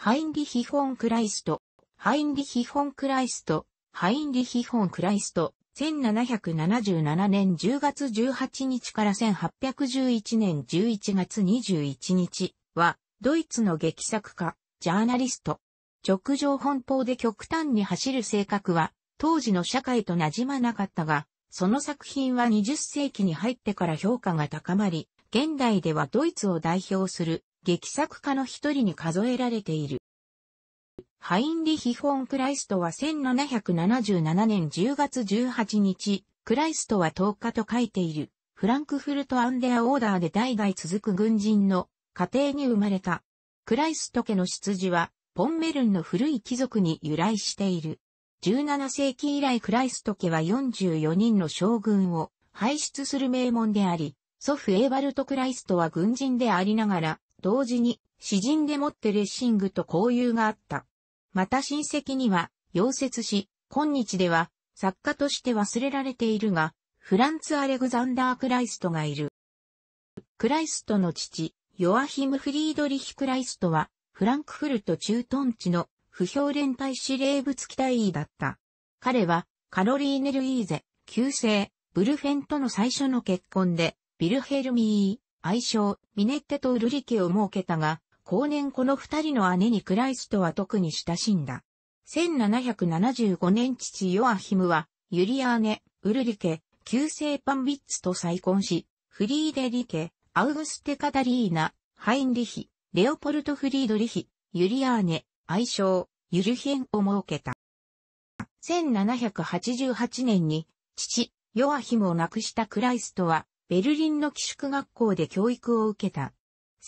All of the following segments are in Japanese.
ハインリヒ・フォン・クライスト、ハインリヒ・フォン・クライスト、ハインリヒ・フォン・クライスト、1777年10月18日から1811年11月21日は、ドイツの劇作家、ジャーナリスト。直上奔放で極端に走る性格は、当時の社会と馴染まなかったが、その作品は20世紀に入ってから評価が高まり、現代ではドイツを代表する劇作家の一人に数えられている。ハインリヒ・フォン・クライストは1777年10月18日、クライストは10日と書いている、フランクフルト・アンデア・オーダーで代々続く軍人の家庭に生まれた。クライスト家の出自は、ポンメルンの古い貴族に由来している。17世紀以来クライスト家は44人の将軍を輩出する名門であり、祖父エーバルト・クライストは軍人でありながら、同時に、詩人でもってレッシングと交友があった。また親戚には、溶接し、今日では、作家として忘れられているが、フランツ・アレグザンダー・クライストがいる。クライストの父、ヨアヒム・フリードリヒ・クライストは、フランクフルト駐屯地の不評連隊司令部付き隊だった。彼は、カロリーネ・ルイーゼ、旧姓、ブルフェンとの最初の結婚で、ビルヘルミー、愛称、ミネッテとウルリケを設けたが、後年この二人の姉にクライストは特に親しんだ。1775年父ヨアヒムは、ユリアーネ、ウルリケ、旧姓パンビッツと再婚し、フリーデリケ、アウグステカタリーナ、ハインリヒ、レオポルト・フリードリヒ、ユリアーネ、愛称、ユルヒェンを設けた。1788年に、父、ヨアヒムを亡くしたクライストは、ベルリンの寄宿学校で教育を受けた。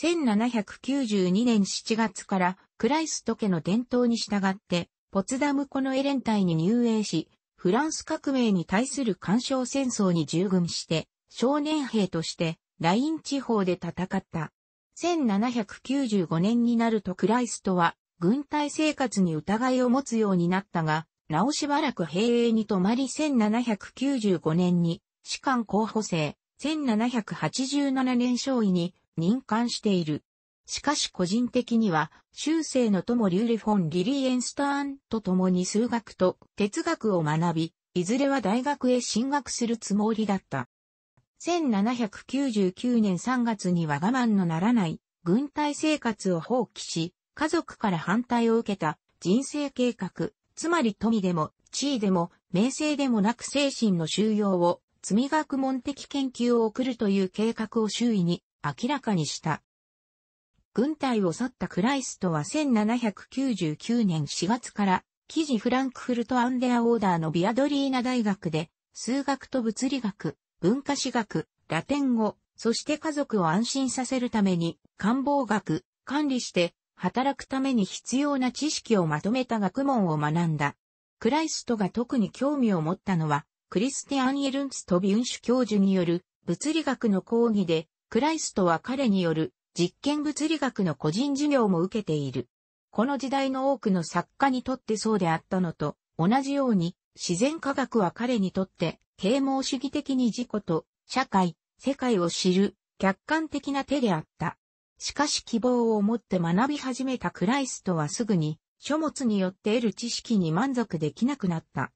1792年7月からクライスト家の伝統に従ってポツダムコのエレン隊に入営し、フランス革命に対する干渉戦争に従軍して少年兵としてライン地方で戦った。1795年になるとクライストは軍隊生活に疑いを持つようになったが、なおしばらく兵営に泊まり1795年に士官候補生、1787年勝尉に任官している。しかし個人的には、修正の友リューレフォン・リリーエンスターンと共に数学と哲学を学び、いずれは大学へ進学するつもりだった。1799年3月には我慢のならない軍隊生活を放棄し、家族から反対を受けた人生計画、つまり富でも地位でも名声でもなく精神の収容を罪学問的研究を送るという計画を周囲に明らかにした。軍隊を去ったクライストは1799年4月から記事フランクフルトアンデアオーダーのビアドリーナ大学で数学と物理学、文化史学、ラテン語、そして家族を安心させるために官房学、管理して働くために必要な知識をまとめた学問を学んだ。クライストが特に興味を持ったのはクリスティアン・エルンツト・ビュンシュ教授による物理学の講義で、クライストは彼による実験物理学の個人授業も受けている。この時代の多くの作家にとってそうであったのと、同じように自然科学は彼にとって、啓蒙主義的に自己と社会、世界を知る客観的な手であった。しかし希望を持って学び始めたクライストはすぐに書物によって得る知識に満足できなくなった。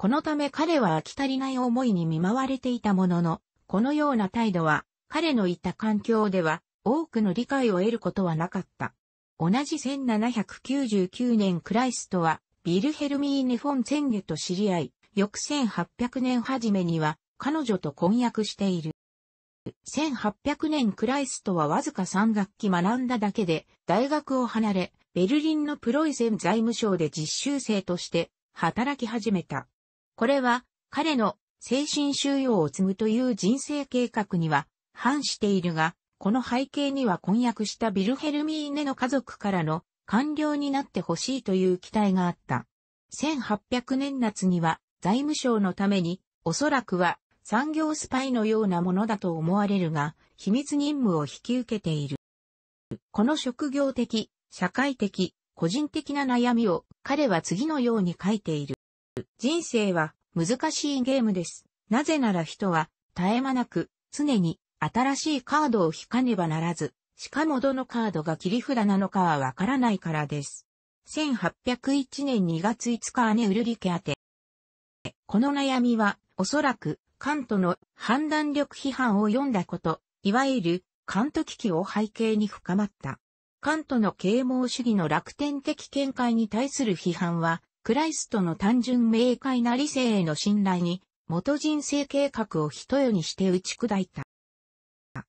このため彼は飽き足りない思いに見舞われていたものの、このような態度は、彼のいた環境では、多くの理解を得ることはなかった。同じ1799年クライストは、ビルヘルミーネ・フォン・ツェンゲと知り合い、翌1800年初めには、彼女と婚約している。1800年クライストはわずか3学期学んだだけで、大学を離れ、ベルリンのプロイセン財務省で実習生として働き始めた。これは彼の精神収容を継ぐという人生計画には反しているが、この背景には婚約したビルヘルミーネの家族からの官僚になってほしいという期待があった。1800年夏には財務省のために、おそらくは産業スパイのようなものだと思われるが、秘密任務を引き受けている。この職業的、社会的、個人的な悩みを彼は次のように書いている。人生は難しいゲームです。なぜなら人は絶え間なく常に新しいカードを引かねばならず、しかもどのカードが切り札なのかはわからないからです。1801年2月5日アネウルリケ宛て。この悩みは、おそらく、カントの判断力批判を読んだこと、いわゆる、カント危機を背景に深まった。カントの啓蒙主義の楽天的見解に対する批判は、クライストの単純明快な理性への信頼に、元人生計画を一世にして打ち砕いた。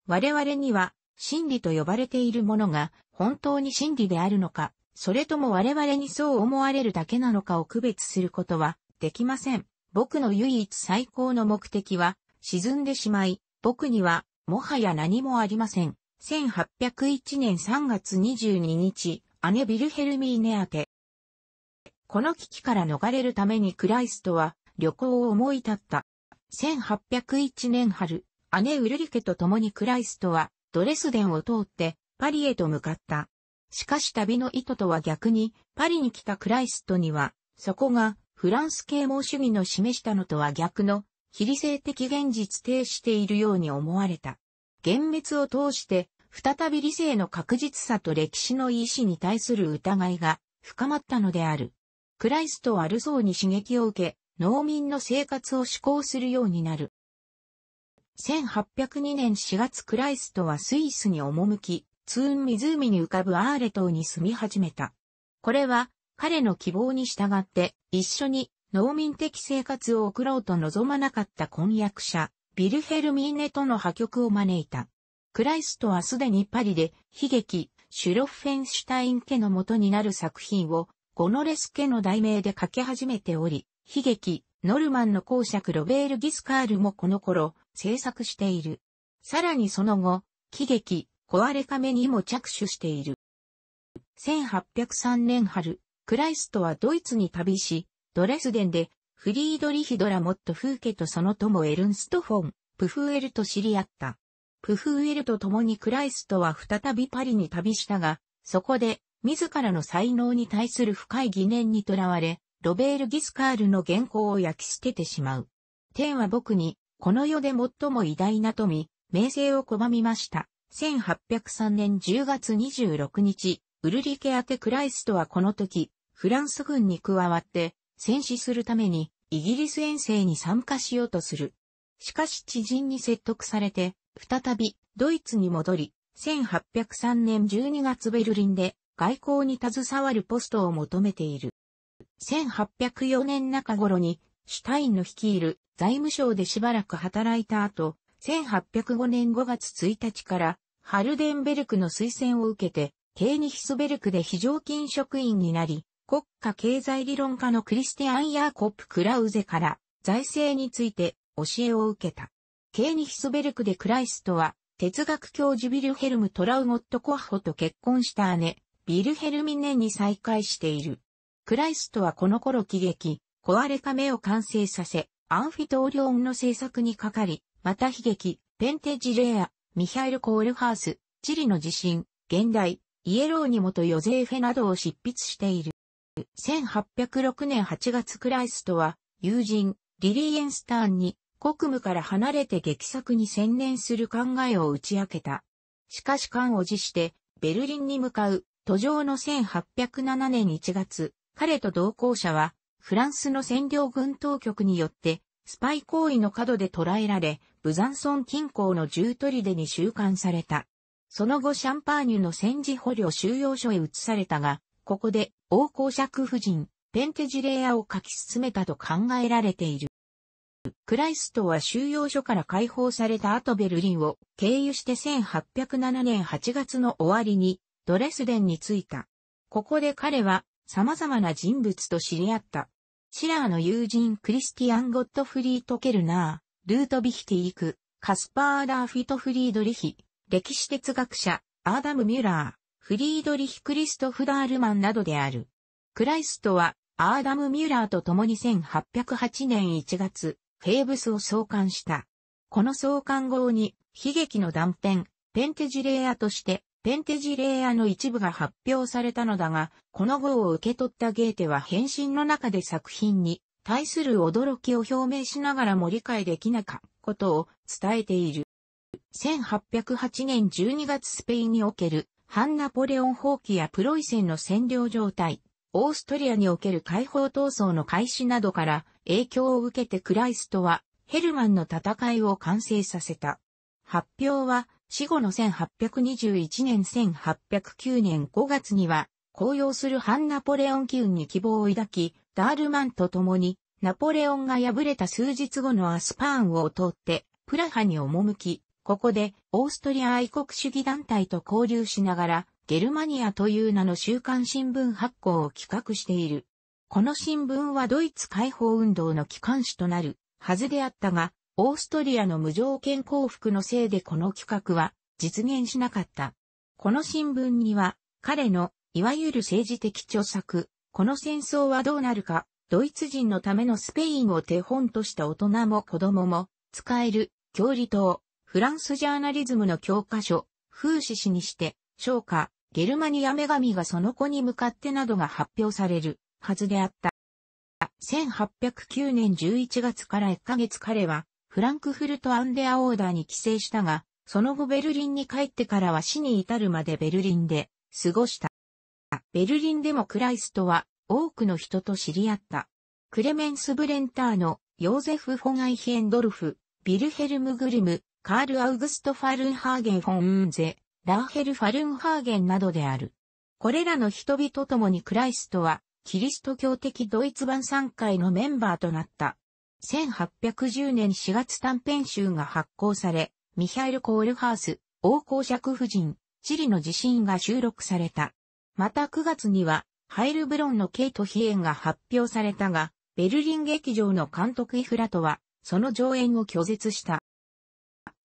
我々には、真理と呼ばれているものが、本当に真理であるのか、それとも我々にそう思われるだけなのかを区別することは、できません。僕の唯一最高の目的は、沈んでしまい、僕には、もはや何もありません。1801年3月22日、姉ビルヘルミーネ宛て。この危機から逃れるためにクライストは旅行を思い立った。1801年春、姉ウルリケと共にクライストはドレスデンを通ってパリへと向かった。しかし旅の意図とは逆にパリに来たクライストにはそこがフランス啓蒙主義の示したのとは逆の非理性的現実停しているように思われた。幻滅を通して再び理性の確実さと歴史の意志に対する疑いが深まったのである。クライストはルソーに刺激を受け、農民の生活を志向するようになる。1802年4月クライストはスイスに赴き、ツーン湖に浮かぶアーレ島に住み始めた。これは彼の希望に従って一緒に農民的生活を送ろうと望まなかった婚約者、ビルヘルミーネとの破局を招いた。クライストはすでにパリで悲劇、シュロッフェンシュタイン家の元になる作品をゴノレス家の題名で書き始めており、悲劇、ノルマンの公爵ロベール・ギスカールもこの頃、制作している。さらにその後、喜劇、壊れ亀にも着手している。1803年春、クライストはドイツに旅し、ドレスデンで、フリードリヒ・ドラモット・フーケとその友エルンスト・フォン、プフーエルと知り合った。プフーエルと共にクライストは再びパリに旅したが、そこで自らの才能に対する深い疑念にとらわれ、ロベール・ギスカールの原稿を焼き捨ててしまう。天は僕に、この世で最も偉大な富、名声を拒みました。1803年10月26日、ウルリケ・アテ・クライストはこの時、フランス軍に加わって、戦死するために、イギリス遠征に参加しようとする。しかし知人に説得されて、再び、ドイツに戻り、1803年12月ベルリンで、外交に携わるポストを求めている。1804年中頃に、シュタインの率いる財務省でしばらく働いた後、1805年5月1日から、ハルデンベルクの推薦を受けて、ケーニヒスベルクで非常勤職員になり、国家経済理論家のクリスティアン・ヤーコップ・クラウゼから財政について教えを受けた。ケーニヒスベルクでクライストは哲学教授ビルヘルム・トラウゴット・コッホと結婚した姉、ビルヘルミネに再会している。クライストはこの頃喜劇、壊れか目を完成させ、アンフィトーリオンの制作にかかり、また悲劇、ペンテジレア、ミハイル・コールハース、チリの地震、現代、イエローニモとヨゼーフェなどを執筆している。1806年8月クライストは、友人、リリー・エンスターンに、国務から離れて劇作に専念する考えを打ち明けた。しかし感を辞して、ベルリンに向かう途上の1807年1月、彼と同行者は、フランスの占領軍当局によって、スパイ行為の角で捕らえられ、ブザンソン近郊のり砦に収監された。その後シャンパーニュの戦時捕虜収容所へ移されたが、ここで、王公爵夫人、ペンテジレアを書き進めたと考えられている。クライストは収容所から解放された後ベルリンを経由して1807年8月の終わりにドレスデンに着いた。ここで彼は様々な人物と知り合った。シラーの友人クリスティアン・ゴットフリート・ケルナー、ルート・ビヒティイク、カスパー・アーフィト・フリードリヒ、歴史哲学者、アーダム・ミュラー、フリードリヒ・クリストフ・ダールマンなどである。クライストは、アーダム・ミュラーと共に1808年1月、フェーブスを創刊した。この創刊号に、悲劇の断片、ペンテジュレアとして、ペンテジレイヤの一部が発表されたのだが、この号を受け取ったゲーテは変身の中で作品に対する驚きを表明しながらも理解できなかったことを伝えている。1808年12月スペインにおける反ナポレオン放棄やプロイセンの占領状態、オーストリアにおける解放闘争の開始などから影響を受けてクライストはヘルマンの戦いを完成させた。発表は死後の1821年1809年5月には、公用する反ナポレオン機運に希望を抱き、ダールマンと共に、ナポレオンが敗れた数日後のアスパーンを通って、プラハに赴き、ここで、オーストリア愛国主義団体と交流しながら、ゲルマニアという名の週刊新聞発行を企画している。この新聞はドイツ解放運動の機関紙となるはずであったが、オーストリアの無条件降伏のせいでこの企画は実現しなかった。この新聞には彼のいわゆる政治的著作、この戦争はどうなるか、ドイツ人のためのスペインを手本とした大人も子供も使える教理党、フランスジャーナリズムの教科書、風刺しにして、昇華、ゲルマニア女神がその子に向かってなどが発表されるはずであった。1809年11月から1ヶ月彼はフランクフルト・アンデア・オーダーに帰省したが、その後ベルリンに帰ってからは死に至るまでベルリンで過ごした。ベルリンでもクライストは多くの人と知り合った。クレメンス・ブレンターのヨーゼフ・フォン・アイヒエンドルフ、ヴィルヘルム・グリム、カール・アウグスト・ファルンハーゲン・フォン・ウンゼ、ラーヘル・ファルンハーゲンなどである。これらの人々ともにクライストは、キリスト教的ドイツ版参会のメンバーとなった。1810年4月短編集が発行され、ミヒャル・コールハース、王公爵夫人、チリの地震が収録された。また9月には、ハイルブロンのケイト・ヒエンが発表されたが、ベルリン劇場の監督イフラトは、その上演を拒絶した。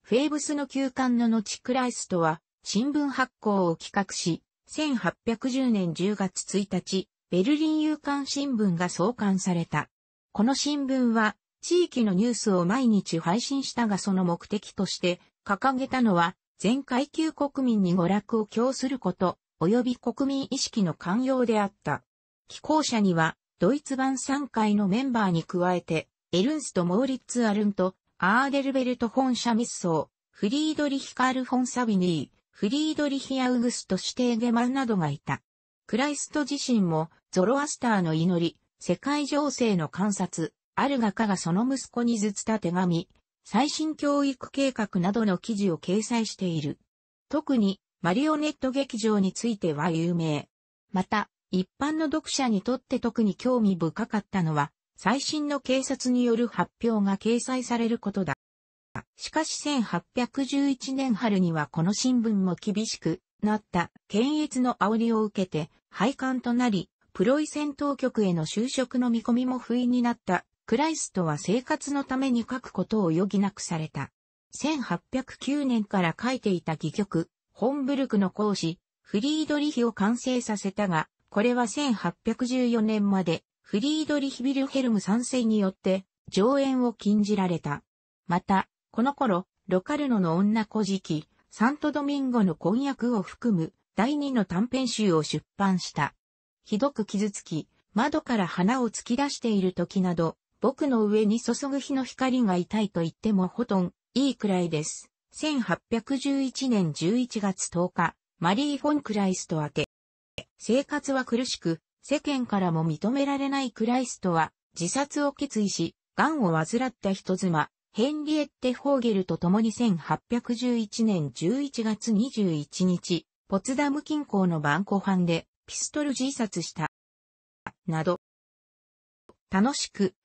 フェーブスの休館の後クライストは、新聞発行を企画し、1810年10月1日、ベルリン夕刊新聞が創刊された。この新聞は、地域のニュースを毎日配信したがその目的として掲げたのは、全階級国民に娯楽を供すること、及び国民意識の寛容であった。寄稿者には、ドイツ版3回のメンバーに加えて、エルンスト・モーリッツ・アルント、アーデルベルト・フォン・シャミッソー、フリードリヒ・カール・フォン・サビニー、フリードリヒ・アウグスト・シテーゲマンなどがいた。クライスト自身も、ゾロアスターの祈り、世界情勢の観察、ある画家がその息子にずつた手紙、最新教育計画などの記事を掲載している。特に、マリオネット劇場については有名。また、一般の読者にとって特に興味深かったのは、最新の警察による発表が掲載されることだ。しかし1811年春にはこの新聞も厳しくなった検閲の煽りを受けて廃刊となり、プロイセン当局への就職の見込みも不意になったクライストは生活のために書くことを余儀なくされた。1809年から書いていた戯曲、ホンブルクの講師、フリードリヒを完成させたが、これは1814年まで、フリードリヒ・ビルヘルム三世によって、上演を禁じられた。また、この頃、ロカルノの女古事記、サントドミンゴの婚約を含む第二の短編集を出版した。ひどく傷つき、窓から花を突き出している時など、僕の上に注ぐ日の光が痛いと言ってもほとん、いいくらいです。1811年11月10日、マリー・フォン・クライスト宛て。生活は苦しく、世間からも認められないクライストは、自殺を決意し、癌を患った人妻、ヘンリエッテ・ホーゲルと共に1811年11月21日、ポツダム近郊の晩湖畔でピストル自殺した。など。楽しく、